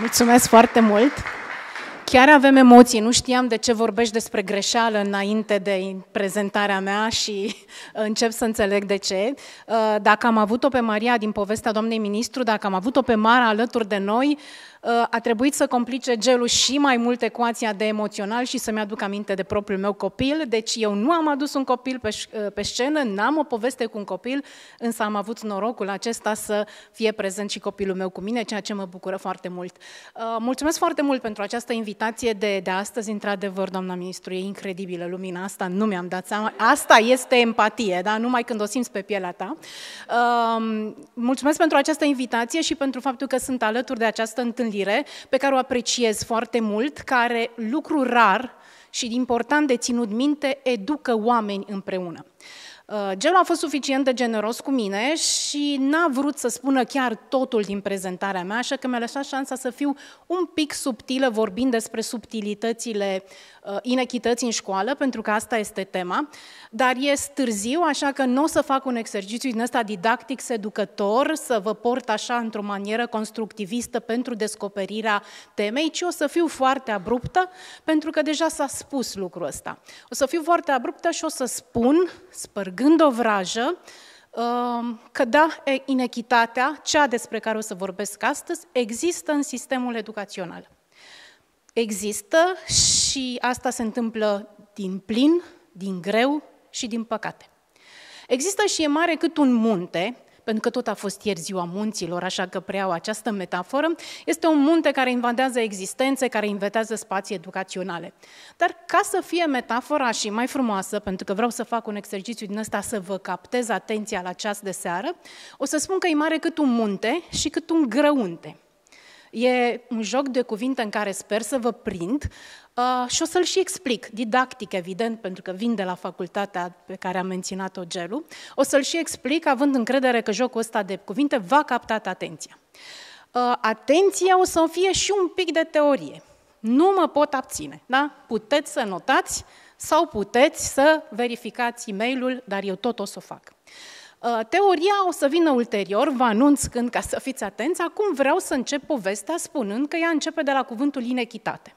Mulțumesc foarte mult! Chiar avem emoții, nu știam de ce vorbești despre greșeală înainte de prezentarea mea și încep să înțeleg de ce. Uh, dacă am avut-o pe Maria din povestea doamnei ministru, dacă am avut-o pe Mara alături de noi, a trebuit să complice gelul și mai mult ecuația de emoțional și să-mi aduc aminte de propriul meu copil. Deci eu nu am adus un copil pe, ă, pe scenă, n-am o poveste cu un copil, însă am avut norocul acesta să fie prezent și copilul meu cu mine, ceea ce mă bucură foarte mult. Ă, mulțumesc foarte mult pentru această invitație de, de astăzi. Într-adevăr, doamna ministru, e incredibilă lumina asta, nu mi-am dat seama. Asta este empatie, da? numai când o simți pe pielea ta. Ă, mulțumesc pentru această invitație și pentru faptul că sunt alături de această întâlnire gândire pe care o apreciez foarte mult, care, lucru rar și important de ținut minte, educă oameni împreună. Uh, Gelu a fost suficient de generos cu mine și n-a vrut să spună chiar totul din prezentarea mea, așa că mi-a lăsat șansa să fiu un pic subtilă vorbind despre subtilitățile Uh, inechități în școală, pentru că asta este tema, dar e târziu, așa că nu o să fac un exercițiu din ăsta didactic, seducător, să vă port așa într-o manieră constructivistă pentru descoperirea temei, ci o să fiu foarte abruptă, pentru că deja s-a spus lucrul ăsta. O să fiu foarte abruptă și o să spun, spărgând o vrajă, uh, că da, inechitatea, cea despre care o să vorbesc astăzi, există în sistemul educațional există și asta se întâmplă din plin, din greu și din păcate. Există și e mare cât un munte, pentru că tot a fost ieri ziua munților, așa că preiau această metaforă, este un munte care invadează existențe, care invadează spații educaționale. Dar ca să fie metafora și mai frumoasă, pentru că vreau să fac un exercițiu din ăsta să vă captez atenția la ceas de seară, o să spun că e mare cât un munte și cât un grăunte. E un joc de cuvinte în care sper să vă prind uh, și o să-l și explic, didactic evident, pentru că vin de la facultatea pe care am menționat-o gelu. O să-l și explic având încredere că jocul ăsta de cuvinte va captat atenția. Uh, atenția o să fie și un pic de teorie. Nu mă pot abține, da? Puteți să notați sau puteți să verificați e ul dar eu tot o să o fac. Uh, Uh, teoria o să vină ulterior, vă anunț când ca să fiți atenți. Acum vreau să încep povestea spunând că ea începe de la cuvântul inechitate.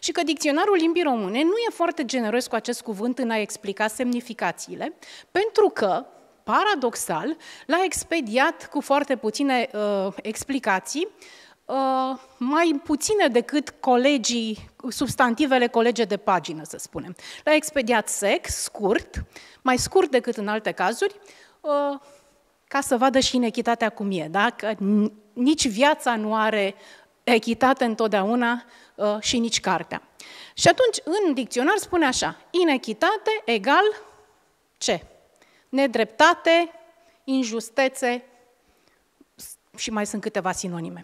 Și că dicționarul limbii române nu e foarte generos cu acest cuvânt în a explica semnificațiile, pentru că, paradoxal, l-a expediat cu foarte puține uh, explicații, uh, mai puține decât colegii, substantivele colege de pagină, să spunem. L-a expediat sec, scurt, mai scurt decât în alte cazuri, ca să vadă și inechitatea cum e. Dacă nici viața nu are echitate întotdeauna și nici cartea. Și atunci, în dicționar spune așa, inechitate egal ce? Nedreptate, injustețe și mai sunt câteva sinonime.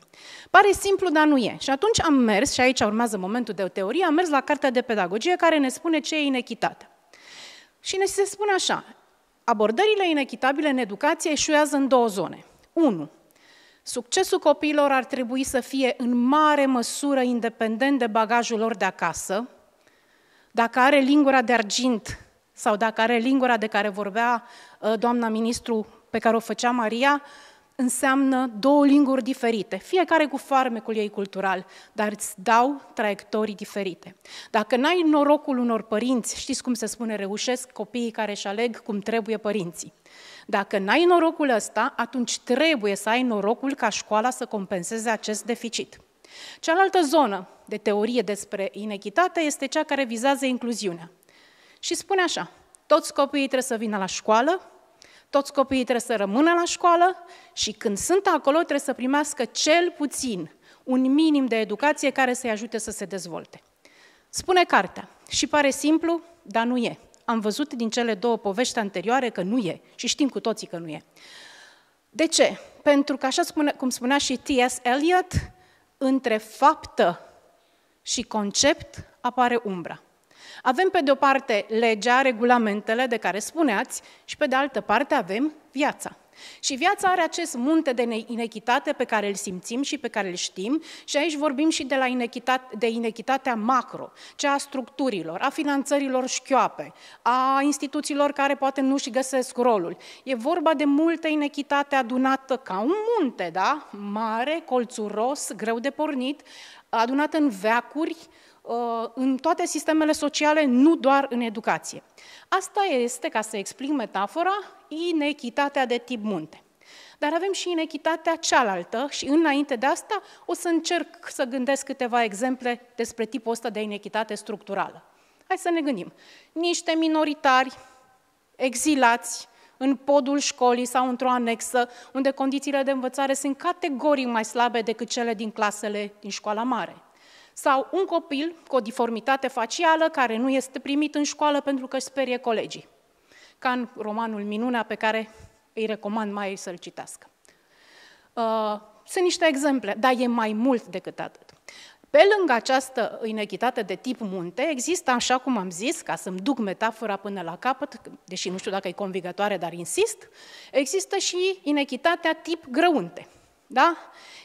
Pare simplu, dar nu e. Și atunci am mers, și aici urmează momentul de teorie, am mers la cartea de pedagogie care ne spune ce e inechitatea. Și ne se spune așa, Abordările inechitabile în educație eșuează în două zone. 1. Succesul copiilor ar trebui să fie în mare măsură independent de bagajul lor de acasă, dacă are lingura de argint sau dacă are lingura de care vorbea uh, doamna ministru pe care o făcea Maria, înseamnă două linguri diferite, fiecare cu farmecul ei cultural, dar îți dau traiectorii diferite. Dacă n-ai norocul unor părinți, știți cum se spune, reușesc copiii care își aleg cum trebuie părinții. Dacă n-ai norocul ăsta, atunci trebuie să ai norocul ca școala să compenseze acest deficit. Cealaltă zonă de teorie despre inechitate este cea care vizează incluziunea. Și spune așa, toți copiii trebuie să vină la școală, toți copiii trebuie să rămână la școală și când sunt acolo trebuie să primească cel puțin un minim de educație care să-i ajute să se dezvolte. Spune cartea și pare simplu, dar nu e. Am văzut din cele două povești anterioare că nu e și știm cu toții că nu e. De ce? Pentru că, așa spune, cum spunea și T.S. Eliot, între faptă și concept apare umbra. Avem pe de o parte legea, regulamentele de care spuneați și pe de altă parte avem viața. Și viața are acest munte de inechitate pe care îl simțim și pe care îl știm și aici vorbim și de, la inechitate, de inechitatea macro, cea a structurilor, a finanțărilor șchioape, a instituțiilor care poate nu și găsesc rolul. E vorba de multă inechitate adunată ca un munte, da? Mare, colțuros, greu de pornit, adunată în veacuri, Uh, în toate sistemele sociale, nu doar în educație. Asta este, ca să explic metafora, inechitatea de tip munte. Dar avem și inechitatea cealaltă și înainte de asta o să încerc să gândesc câteva exemple despre tipul ăsta de inechitate structurală. Hai să ne gândim. Niște minoritari exilați în podul școlii sau într-o anexă, unde condițiile de învățare sunt categoric mai slabe decât cele din clasele din școala mare sau un copil cu o diformitate facială care nu este primit în școală pentru că își sperie colegii. Ca în romanul Minunea pe care îi recomand mai să-l citească. Uh, sunt niște exemple, dar e mai mult decât atât. Pe lângă această inechitate de tip munte, există, așa cum am zis, ca să-mi duc metafora până la capăt, deși nu știu dacă e convigătoare, dar insist, există și inechitatea tip grăunte. Da?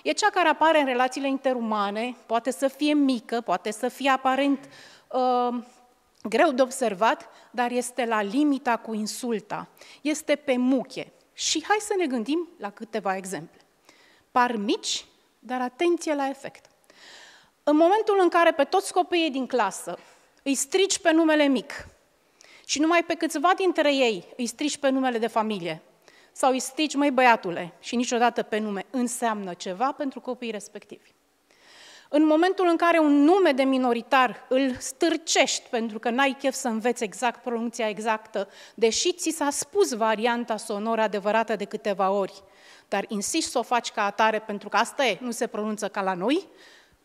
E cea care apare în relațiile interumane, poate să fie mică, poate să fie aparent uh, greu de observat, dar este la limita cu insulta, este pe muche. Și hai să ne gândim la câteva exemple. Par mici, dar atenție la efect. În momentul în care pe toți copiii din clasă îi strici pe numele mic și numai pe câțiva dintre ei îi strici pe numele de familie, sau îi strigi, măi băiatule, și niciodată pe nume, înseamnă ceva pentru copiii respectivi. În momentul în care un nume de minoritar îl stârcești pentru că n-ai chef să înveți exact pronunția exactă, deși ți s-a spus varianta sonoră adevărată de câteva ori, dar insiști să o faci ca atare pentru că asta e, nu se pronunță ca la noi,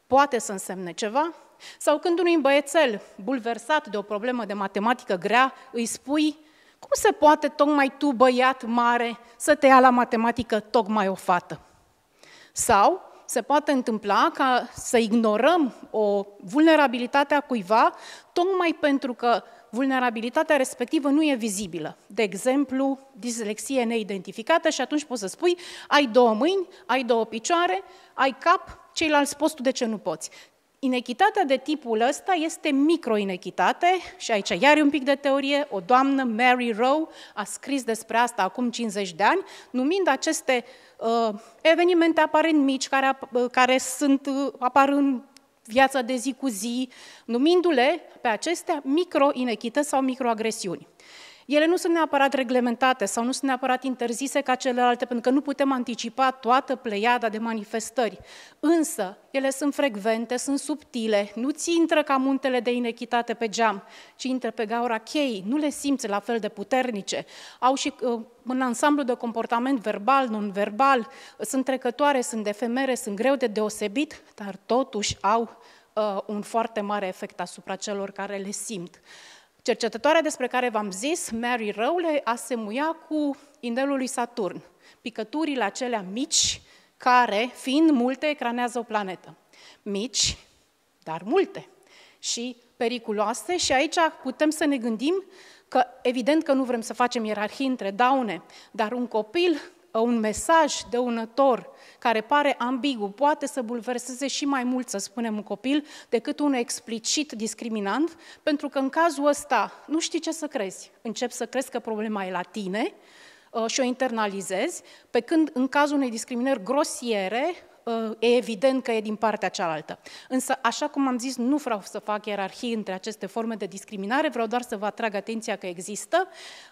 poate să însemne ceva, sau când unui băiețel bulversat de o problemă de matematică grea îi spui cum se poate tocmai tu, băiat mare, să te ia la matematică tocmai o fată? Sau se poate întâmpla ca să ignorăm o vulnerabilitate a cuiva tocmai pentru că vulnerabilitatea respectivă nu e vizibilă. De exemplu, dislexie neidentificată și atunci poți să spui ai două mâini, ai două picioare, ai cap, ceilalți poți, tu de ce nu poți? Inechitatea de tipul ăsta este microinechitate și aici iar un pic de teorie. O doamnă, Mary Rowe, a scris despre asta acum 50 de ani, numind aceste uh, evenimente aparent mici, care, ap- uh, care sunt, uh, apar în viața de zi cu zi, numindu-le pe acestea microinechități sau microagresiuni ele nu sunt neapărat reglementate sau nu sunt neapărat interzise ca celelalte, pentru că nu putem anticipa toată pleiada de manifestări. Însă, ele sunt frecvente, sunt subtile, nu ți intră ca muntele de inechitate pe geam, ci intră pe gaura cheii, nu le simți la fel de puternice. Au și uh, un ansamblu de comportament verbal, non-verbal, sunt trecătoare, sunt efemere, sunt greu de deosebit, dar totuși au uh, un foarte mare efect asupra celor care le simt. Uh, Cercetătoarea despre care v-am zis, Mary Rowley, asemuia cu inelul lui Saturn, picăturile acelea mici, care, fiind multe, ecranează o planetă. Mici, dar multe și periculoase și aici putem să ne gândim că evident că nu vrem să facem ierarhii între daune, dar un copil un mesaj dăunător care pare ambigu poate să bulverseze și mai mult, să spunem, un copil decât un explicit discriminant, pentru că în cazul ăsta nu știi ce să crezi. Încep să crezi că problema e la tine uh, și o internalizezi, pe când în cazul unei discriminări grosiere, Uh, e evident că e din partea cealaltă. Însă, așa cum am zis, nu vreau să fac ierarhii între aceste forme de discriminare, vreau doar să vă atrag atenția că există,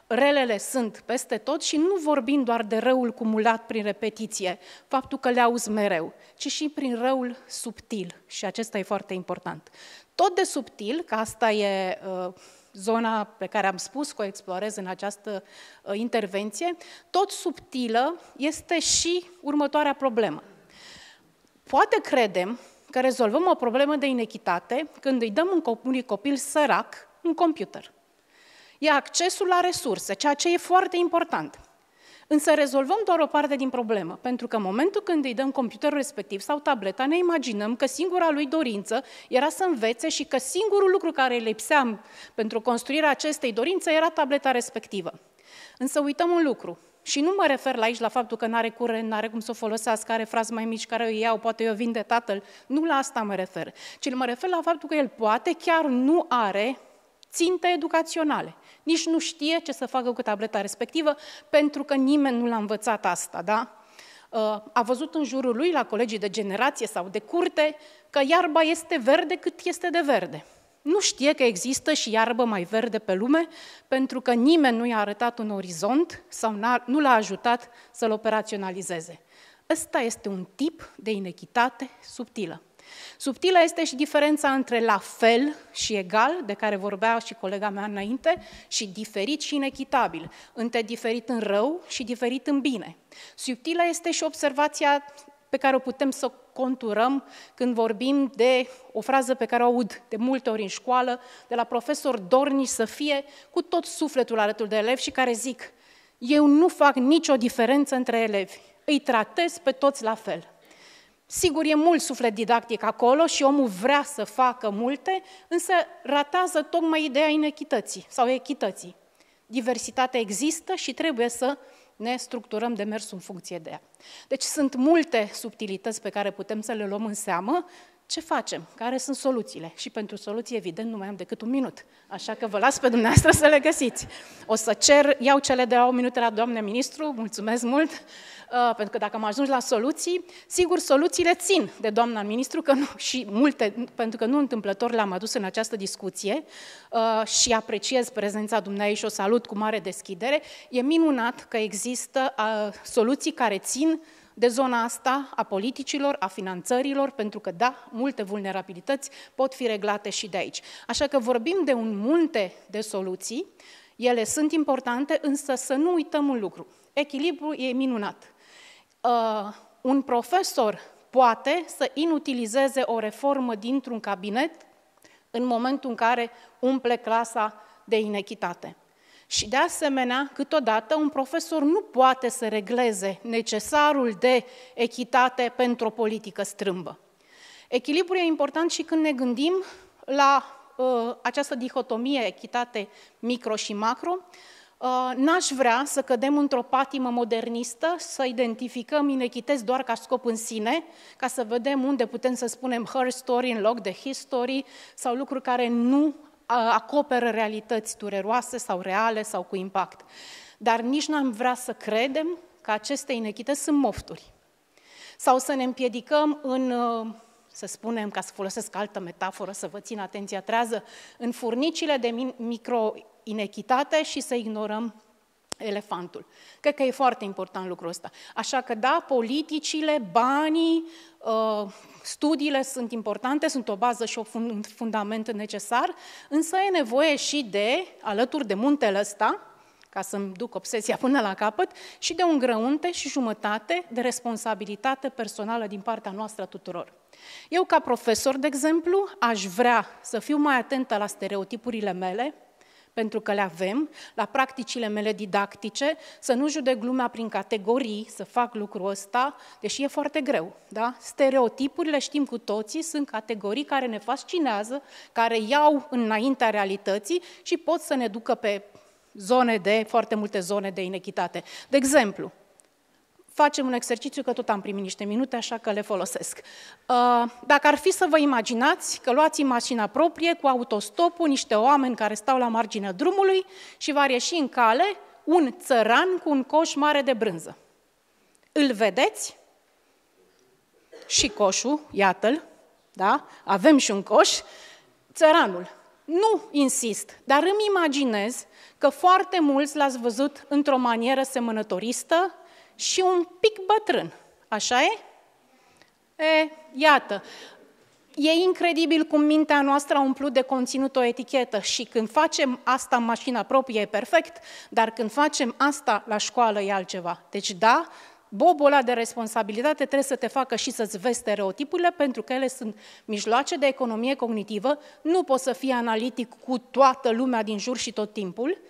relele sunt peste tot și nu vorbim doar de răul cumulat prin repetiție, faptul că le auzi mereu, ci și prin răul subtil și acesta e foarte important. Tot de subtil, că asta e uh, zona pe care am spus că o explorez în această uh, intervenție, tot subtilă este și următoarea problemă. Poate credem că rezolvăm o problemă de inechitate când îi dăm unui copil sărac un computer. E accesul la resurse, ceea ce e foarte important. Însă rezolvăm doar o parte din problemă, pentru că în momentul când îi dăm computerul respectiv sau tableta, ne imaginăm că singura lui dorință era să învețe și că singurul lucru care îi lipsea pentru construirea acestei dorințe era tableta respectivă. Însă uităm un lucru, și nu mă refer la aici la faptul că nu are curent, nu are cum să o folosească, are frazi mai mici care o iau, poate o vinde tatăl. Nu la asta mă refer. Ci mă refer la faptul că el poate chiar nu are ținte educaționale. Nici nu știe ce să facă cu tableta respectivă, pentru că nimeni nu l-a învățat asta, da? Uh, a văzut în jurul lui, la colegii de generație sau de curte, că iarba este verde cât este de verde nu știe că există și iarbă mai verde pe lume, pentru că nimeni nu i-a arătat un orizont sau nu l-a ajutat să-l operaționalizeze. Ăsta este un tip de inechitate subtilă. Subtilă este și diferența între la fel și egal, de care vorbea și colega mea înainte, și diferit și inechitabil, între diferit în rău și diferit în bine. Subtilă este și observația pe care o putem să conturăm când vorbim de o frază pe care o aud de multe ori în școală, de la profesor dorni să fie cu tot sufletul alături de elevi și care zic, eu nu fac nicio diferență între elevi, îi tratez pe toți la fel. Sigur, e mult suflet didactic acolo și omul vrea să facă multe, însă ratează tocmai ideea inechității sau echității. Diversitatea există și trebuie să ne structurăm demersul în funcție de ea. Deci sunt multe subtilități pe care putem să le luăm în seamă ce facem, care sunt soluțiile. Și pentru soluții, evident, nu mai am decât un minut. Așa că vă las pe dumneavoastră să le găsiți. O să cer, iau cele de la o minut la doamne ministru, mulțumesc mult, uh, pentru că dacă am ajuns la soluții, sigur, soluțiile țin de doamna ministru că nu, și multe, pentru că nu întâmplător l-am adus în această discuție uh, și apreciez prezența dumneavoastră și o salut cu mare deschidere. E minunat că există uh, soluții care țin de zona asta a politicilor, a finanțărilor, pentru că, da, multe vulnerabilități pot fi reglate și de aici. Așa că vorbim de un munte de soluții, ele sunt importante, însă să nu uităm un lucru. Echilibru e minunat. Uh, un profesor poate să inutilizeze o reformă dintr-un cabinet în momentul în care umple clasa de inechitate. Și de asemenea, câteodată, un profesor nu poate să regleze necesarul de echitate pentru o politică strâmbă. Echilibru e important și când ne gândim la uh, această dihotomie echitate micro și macro, uh, n-aș vrea să cădem într-o patimă modernistă, să identificăm inechități doar ca scop în sine, ca să vedem unde putem să spunem her story în loc de history sau lucruri care nu acoperă realități dureroase sau reale sau cu impact. Dar nici nu am vrea să credem că aceste inechități sunt mofturi. Sau să ne împiedicăm în, să spunem, ca să folosesc altă metaforă, să vă țin atenția trează, în furnicile de microinechitate și să ignorăm elefantul. Cred că e foarte important lucrul ăsta. Așa că da, politicile, banii, ă, studiile sunt importante, sunt o bază și un fundament necesar, însă e nevoie și de, alături de muntele ăsta, ca să-mi duc obsesia până la capăt, și de un grăunte și jumătate de responsabilitate personală din partea noastră tuturor. Eu, ca profesor, de exemplu, aș vrea să fiu mai atentă la stereotipurile mele, pentru că le avem, la practicile mele didactice, să nu judec lumea prin categorii, să fac lucrul ăsta, deși e foarte greu. Da? Stereotipurile, știm cu toții, sunt categorii care ne fascinează, care iau înaintea realității și pot să ne ducă pe zone de, foarte multe zone de inechitate. De exemplu, facem un exercițiu, că tot am primit niște minute, așa că le folosesc. Uh, dacă ar fi să vă imaginați că luați mașina proprie cu autostopul, niște oameni care stau la marginea drumului și va ieși în cale un țăran cu un coș mare de brânză. Îl vedeți? Și coșul, iată-l, da? Avem și un coș. Țăranul. Nu insist, dar îmi imaginez că foarte mulți l-ați văzut într-o manieră semănătoristă, și un pic bătrân. Așa e? E, iată, e incredibil cum mintea noastră a umplut de conținut o etichetă și când facem asta în mașina proprie e perfect, dar când facem asta la școală e altceva. Deci da, bobul ăla de responsabilitate trebuie să te facă și să-ți vezi stereotipurile, pentru că ele sunt mijloace de economie cognitivă, nu poți să fii analitic cu toată lumea din jur și tot timpul,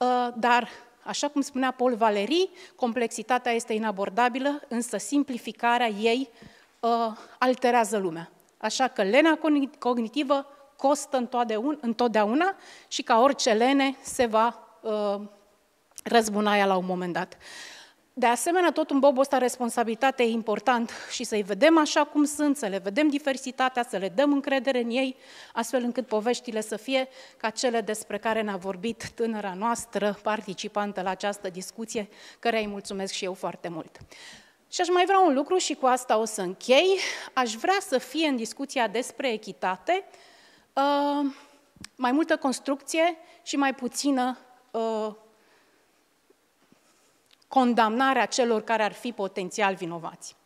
ă, dar Așa cum spunea Paul Valery, complexitatea este inabordabilă, însă simplificarea ei uh, alterează lumea. Așa că lena cognitivă costă întotdeauna, și ca orice lene se va uh, răzbuna ea la un moment dat. De asemenea, tot un Bobul ăsta responsabilitate e important și să-i vedem așa cum sunt, să le vedem diversitatea, să le dăm încredere în ei, astfel încât poveștile să fie ca cele despre care ne-a vorbit tânăra noastră, participantă la această discuție, care îi mulțumesc și eu foarte mult. Și aș mai vrea un lucru și cu asta o să închei. Aș vrea să fie în discuția despre echitate uh, mai multă construcție și mai puțină uh, condamnarea celor care ar fi potențial vinovați.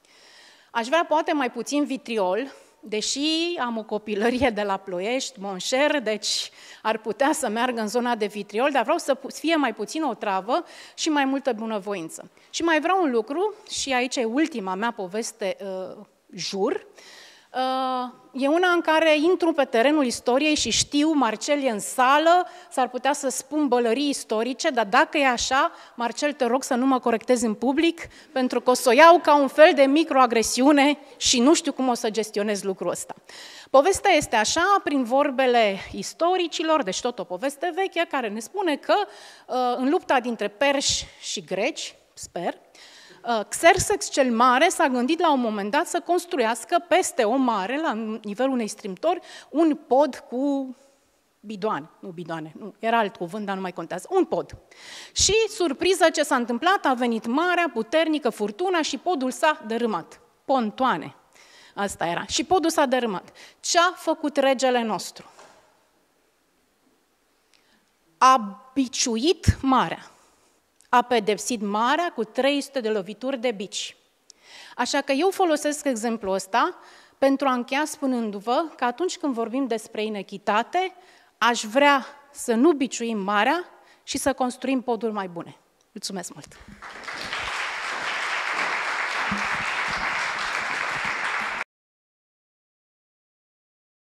Aș vrea poate mai puțin vitriol, deși am o copilărie de la Ploiești, Monșer, deci ar putea să meargă în zona de vitriol, dar vreau să fie mai puțin o travă și mai multă bunăvoință. Și mai vreau un lucru, și aici e ultima mea poveste, uh, jur, uh, Uh, e una în care intru pe terenul istoriei și știu, Marcel e în sală, s-ar putea să spun bălării istorice, dar dacă e așa, Marcel, te rog să nu mă corectezi în public, pentru că o să o iau ca un fel de microagresiune și nu știu cum o să gestionez lucrul ăsta. Povestea este așa, prin vorbele istoricilor, deci tot o poveste veche, care ne spune că uh, în lupta dintre perși și greci, sper, Uh, Xerxes cel Mare s-a gândit la un moment dat să construiască peste o mare, la nivelul unei strimtori, un pod cu bidoane, nu bidoane, nu, era alt cuvânt, dar nu mai contează, un pod. Și, surpriză ce s-a întâmplat, a venit marea, puternică, furtuna și podul s-a dărâmat. Pontoane, asta era. Și podul s-a dărâmat. Ce a făcut regele nostru? A biciuit marea a pedepsit marea cu 300 de lovituri de bici. Așa că eu folosesc exemplul ăsta pentru a încheia spunându-vă că atunci când vorbim despre inechitate, aș vrea să nu biciuim marea și să construim poduri mai bune. Mulțumesc mult!